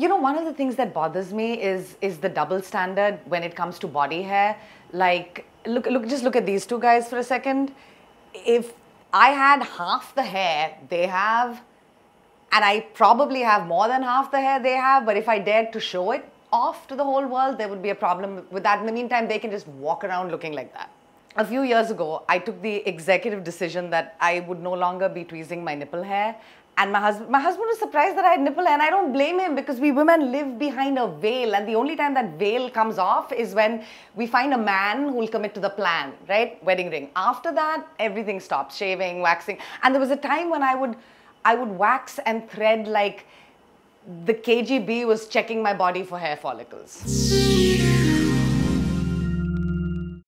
you know one of the things that bothers me is is the double standard when it comes to body hair like look look just look at these two guys for a second if i had half the hair they have and i probably have more than half the hair they have but if i dared to show it off to the whole world there would be a problem with that in the meantime they can just walk around looking like that a few years ago, I took the executive decision that I would no longer be tweezing my nipple hair. And my husband, my husband was surprised that I had nipple hair, and I don't blame him because we women live behind a veil, and the only time that veil comes off is when we find a man who'll commit to the plan, right? Wedding ring. After that, everything stops: shaving, waxing. And there was a time when I would, I would wax and thread like the KGB was checking my body for hair follicles.